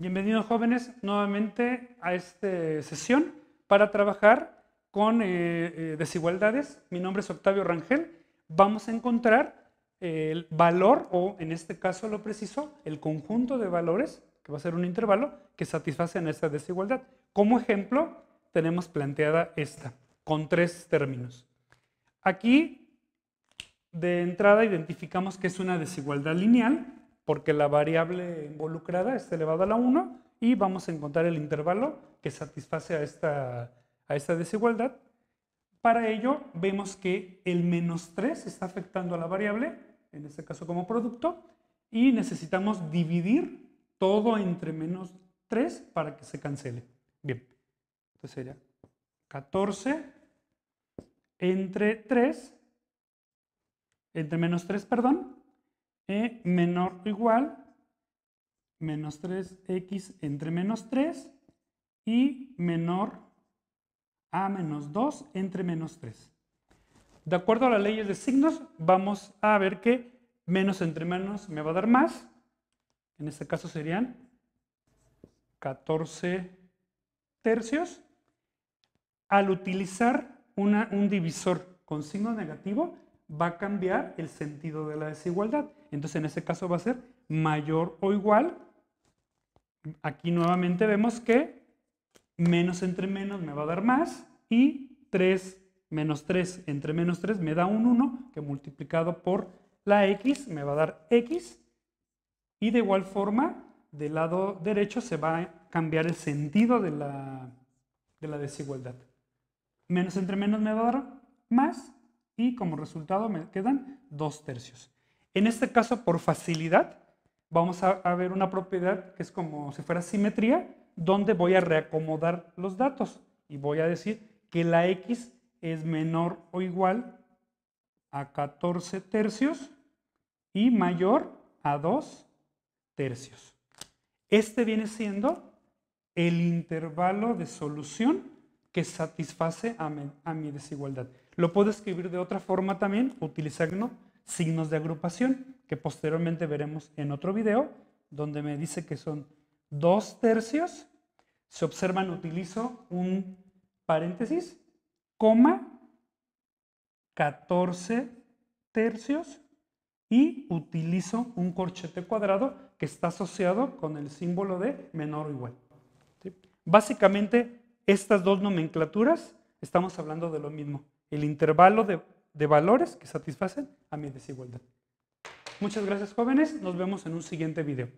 Bienvenidos jóvenes nuevamente a esta sesión para trabajar con eh, eh, desigualdades. Mi nombre es Octavio Rangel. Vamos a encontrar eh, el valor o en este caso lo preciso, el conjunto de valores, que va a ser un intervalo, que satisfacen esta desigualdad. Como ejemplo tenemos planteada esta, con tres términos. Aquí de entrada identificamos que es una desigualdad lineal, porque la variable involucrada está elevada a la 1 y vamos a encontrar el intervalo que satisface a esta, a esta desigualdad. Para ello vemos que el menos 3 está afectando a la variable, en este caso como producto, y necesitamos dividir todo entre menos 3 para que se cancele. Bien, entonces sería 14 entre 3, entre menos 3, perdón, e menor o igual menos 3x entre menos 3 y menor a menos 2 entre menos 3. De acuerdo a las leyes de signos, vamos a ver que menos entre menos me va a dar más. En este caso serían 14 tercios. Al utilizar un divisor con signo negativo, va a cambiar el sentido de la desigualdad. Entonces en ese caso va a ser mayor o igual. Aquí nuevamente vemos que menos entre menos me va a dar más y 3 menos 3 entre menos 3 me da un 1 que multiplicado por la x me va a dar x y de igual forma del lado derecho se va a cambiar el sentido de la, de la desigualdad. Menos entre menos me va a dar más y como resultado me quedan 2 tercios. En este caso, por facilidad, vamos a, ver una propiedad que es como si fuera simetría, donde voy a reacomodar los datos y voy a decir que la x es menor o igual a 14 tercios y mayor a 2 tercios. Este viene siendo el intervalo de solución que satisface a mi desigualdad. Lo puedo escribir de otra forma también utilizando signos de agrupación, que posteriormente veremos en otro video, donde me dice que son dos tercios. Se observan, utilizo un paréntesis, coma, 14 tercios y utilizo un corchete cuadrado que está asociado con el símbolo de menor o igual. Básicamente, estas dos nomenclaturas estamos hablando de lo mismo el intervalo de, valores que satisfacen a mi desigualdad. Muchas gracias jóvenes, nos vemos en un siguiente video.